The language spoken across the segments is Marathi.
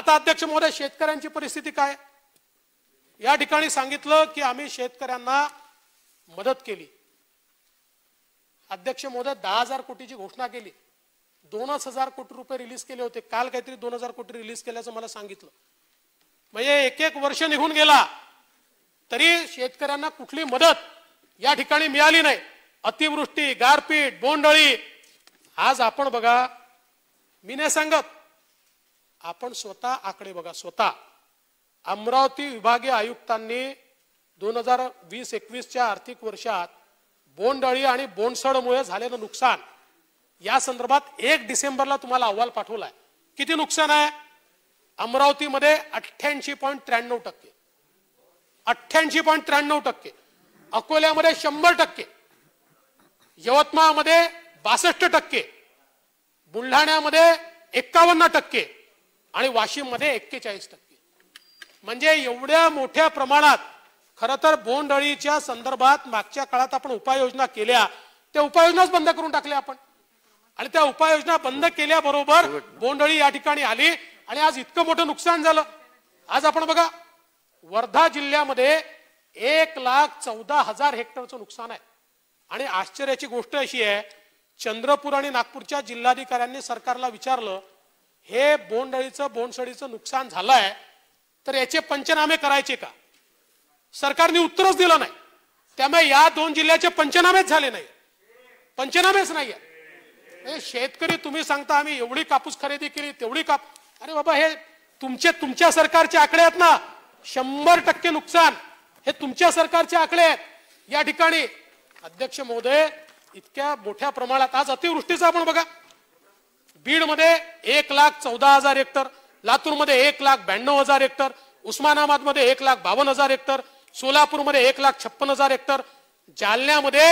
आता अध्यक्ष महोदय शेतकऱ्यांची परिस्थिती काय या ठिकाणी सांगितलं की आम्ही शेतकऱ्यांना मदत केली अध्यक्ष महोदय दहा हजार कोटीची घोषणा केली दोनच हजार कोटी रुपये रिलीज केले होते काल काहीतरी दोन हजार कोटी रिलीज केल्याचं मला सांगितलं म्हणजे एक एक वर्ष निघून गेला तरी शेतकऱ्यांना कुठली मदत या ठिकाणी मिळाली नाही अतिवृष्टी गारपीट बोंडळी आज आपण बघा मी नाही सांगत आपण स्वतः आकडे बघा स्वतः अमरावती विभागीय आयुक्तांनी दोन हजार वीस एकवीसच्या आर्थिक वर्षात बोंडअळी आणि बोंडसडमुळे झालेलं नुकसान या संदर्भात एक डिसेंबरला तुम्हाला अहवाल पाठवलाय किती नुकसान आहे अमरावतीमध्ये अठ्ठ्याऐंशी पॉईंट त्र्याण्णव टक्के अठ्ठ्याऐंशी पॉईंट त्र्याण्णव टक्के अकोल्यामध्ये शंभर टक्के यवतमाळमध्ये बासष्ट टक्के बुलढाण्यामध्ये एक्कावन्न टक्के आणि वाशिममध्ये एक्केचाळीस टक्के म्हणजे एवढ्या मोठ्या प्रमाणात खरं तर बोंडअळीच्या संदर्भात मागच्या काळात आपण उपाययोजना केल्या त्या उपाययोजनाच बंद करून टाकल्या आपण आणि त्या उपाययोजना बंद केल्याबरोबर बोंडळी या ठिकाणी आली आणि आज इतकं मोठं नुकसान झालं आज आपण बघा वर्धा जिल्ह्यामध्ये एक लाख चौदा हजार हेक्टरचं नुकसान आहे आणि आश्चर्याची गोष्ट अशी आहे चंद्रपूर आणि नागपूरच्या जिल्हाधिकाऱ्यांनी सरकारला विचारलं हे बोंडळीचं बोंडसडीचं नुकसान झालंय तर याचे पंचनामे करायचे का सरकारने उत्तरच दिलं नाही त्यामुळे या दोन जिल्ह्याचे पंचनामेच झाले नाही पंचनामेच नाही हे शेतकरी तुम्ही सांगता आम्ही एवढी कापूस खरेदी केली तेवढी काप अरे बाबा हे तुमचे तुमच्या सरकारचे आकडे आहेत ना शंभर टक्के नुकसान हे तुमच्या सरकारचे आकडे आहेत या ठिकाणी अध्यक्ष महोदय इतक्या मोठ्या प्रमाणात आज अतिवृष्टीचा आपण बघा बीडमध्ये एक लाख चौदा हजार हेक्टर लातूरमध्ये एक लाख ब्याण्णव हजार हेक्टर उस्मानाबादमध्ये एक लाख बावन्न हजार हेक्टर सोलापूरमध्ये एक लाख छप्पन हजार हेक्टर जालन्यामध्ये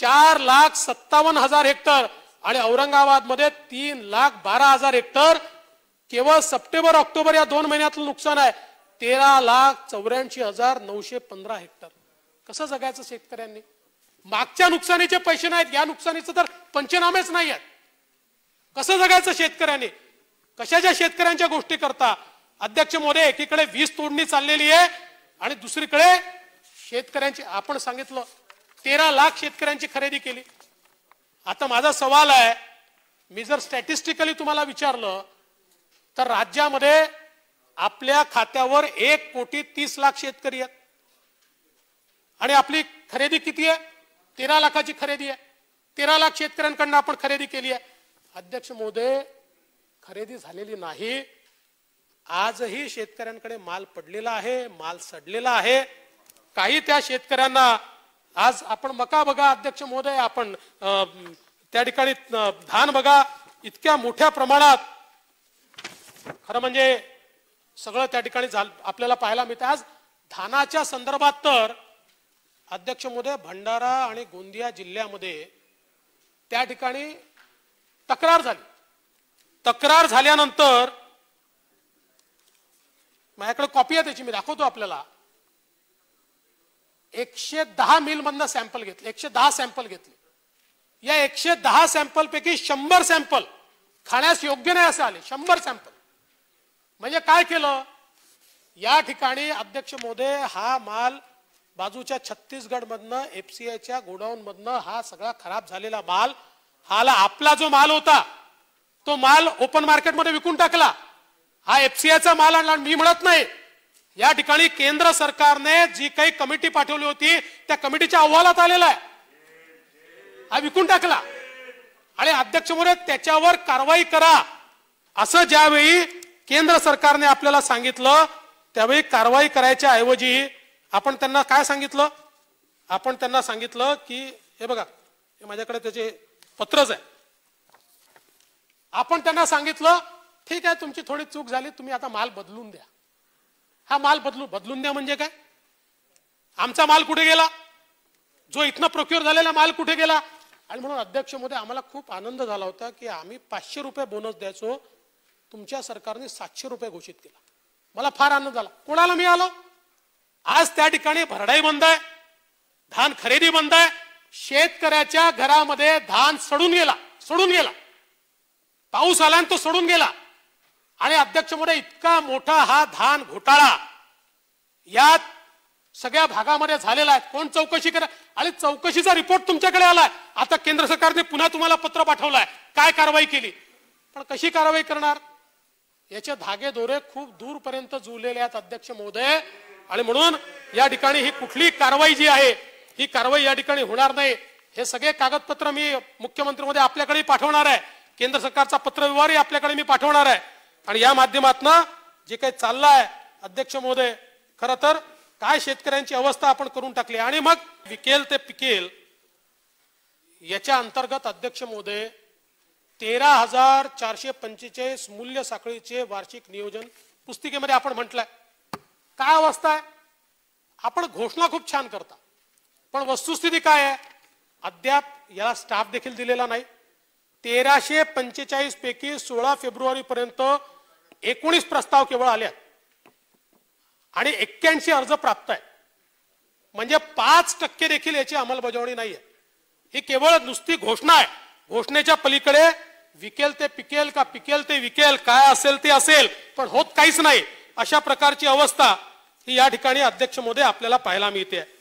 चार लाख सत्तावन्न हजार हेक्टर आणि औरंगाबादमध्ये तीन लाख बारा हजार हेक्टर केवळ सप्टेंबर ऑक्टोबर या दोन महिन्यातलं नुकसान आहे तेरा लाख चौऱ्याऐंशी हजार नऊशे पंधरा हेक्टर कसं जगायचं शेतकऱ्यांनी मागच्या नुकसानीचे पैसे नाहीत या नुकसानीचं तर पंचनामेच नाही आहेत कसं जगायचं शेतकऱ्याने कशाच्या शेतकऱ्यांच्या गोष्टी करता अध्यक्ष मोदे एकीकडे वीज तोडणी चाललेली आहे आणि दुसरीकडे शेतकऱ्यांची आपण सांगितलं तेरा लाख शेतकऱ्यांची खरेदी केली आता माझा सवाल आहे मी जर स्टॅटिस्टिकली तुम्हाला विचारलं तर राज्यामध्ये आपल्या खात्यावर एक कोटी तीस लाख शेतकरी आहेत आणि आपली खरेदी किती आहे तेरा लाखाची खरेदी आहे तेरा लाख शेतकऱ्यांकडनं आपण खरेदी केली आहे अध्यक्ष महोदय खरेदी झालेली नाही आजही शेतकऱ्यांकडे माल पडलेला आहे माल सडलेला आहे काही त्या शेतकऱ्यांना आज आपण मका बघा अध्यक्ष महोदय आपण त्या ठिकाणी धान बघा इतक्या मोठ्या प्रमाणात खरं म्हणजे सगळं त्या ठिकाणी आपल्याला पाहायला मिळतं आज धानाच्या संदर्भात तर अध्यक्ष महोदय भंडारा आणि गोंदिया जिल्ह्यामध्ये त्या ठिकाणी तक्रार झाली तक्रार झाल्यानंतर माझ्याकडे कॉपी आहे त्याची मी दाखवतो आपल्याला एकशे दहा मिल मधनं सॅम्पल घेतले एकशे दहा सॅम्पल घेतले या एकशे दहा सॅम्पल पैकी शंभर सॅम्पल खाण्यास योग्य नाही असे आले शंभर सॅम्पल म्हणजे काय केलं या ठिकाणी अध्यक्ष मोदे हा माल बाजूच्या छत्तीसगड छत्तीसगडमधनं गोडाऊन मधनं हा सगळा खराब झालेला माल हाला आपला जो माल होता तो माल ओपन मार्केटमध्ये विकून टाकला हा एफसीआयचा माल आणला मी म्हणत नाही या ठिकाणी केंद्र सरकारने जी काही कमिटी पाठवली होती त्या कमिटीच्या अहवालात आलेला आहे हा विकून टाकला आणि अध्यक्ष म्हणून त्याच्यावर कारवाई करा असं ज्यावेळी केंद्र सरकारने आपल्याला सांगितलं त्यावेळी कारवाई करायच्या ऐवजी आपण त्यांना काय सांगितलं आपण त्यांना सांगितलं की हे बघा माझ्याकडे त्याचे पत्रच आहे आपण त्यांना सांगितलं ठीक आहे तुमची थोडी चूक झाली तुम्ही आता माल बदलून द्या हा माल बदलू बदलून द्या म्हणजे काय आमचा माल कुठे गेला जो इथनं प्रोक्युअर झालेला माल कुठे गेला आणि म्हणून अध्यक्ष मध्ये आम्हाला खूप आनंद झाला होता की आम्ही पाचशे रुपये बोनस द्यायचो तुमच्या सरकारने सातशे रुपये घोषित केला मला फार आनंद झाला कोणाला मी आलो आज त्या ठिकाणी भरडाई बंद आहे धान खरेदी बंद आहे शेतकऱ्याच्या घरामध्ये धान सडून गेला सडून गेला पाऊस आला तो सडून गेला आणि अध्यक्ष मोठे इतका मोठा हा धान घोटाळा यात सगळ्या भागामध्ये झालेला आहे कोण चौकशी करा आणि चौकशीचा रिपोर्ट तुमच्याकडे आलाय आता केंद्र सरकारने पुन्हा तुम्हाला पत्र पाठवलंय काय कारवाई केली पण कशी कारवाई करणार याचे धागे दोरे खूप दूरपर्यंत जुळलेले आहेत अध्यक्ष महोदय आणि म्हणून या ठिकाणी ही कुठली कारवाई जी आहे ही कारवाई या ठिकाणी होणार नाही हे सगळे कागदपत्र मी मुख्यमंत्री मध्ये आपल्याकडे पाठवणार आहे केंद्र सरकारचा पत्रव्यवहारही आपल्याकडे मी पाठवणार आहे आणि या माध्यमातून जे काही चाललं आहे अध्यक्ष महोदय खरं तर काय शेतकऱ्यांची अवस्था आपण करून टाकली आणि मग विकेल ते पिकेल याच्या अंतर्गत अध्यक्ष महोदय तेरा हजार चारशे पंचेचाळीस मूल्य साखळीचे वार्षिक नियोजन पुस्तिकेमध्ये आपण म्हटलंय काय अवस्था आहे आपण घोषणा खूप छान करता पण वस्तुस्थिती काय आहे अद्याप याला स्टाफ देखील दिलेला नाही तेराशे पंचेचाळीस पैकी सोळा पर्यंत एकोणीस प्रस्ताव केवळ आले आणि एक्क्याऐंशी अर्ज प्राप्त आहे म्हणजे पाच टक्के देखील याची अंमलबजावणी नाही आहे ही केवळ नुसती घोषणा आहे घोषणेच्या पलीकडे विकेल ते पिकेल का पिकेल ते विकेल काय असेल ते असेल पण होत काहीच नाही अशा प्रकारची अवस्था ही या ठिकाणी अध्यक्ष मोदी आपल्याला पाहायला मिळते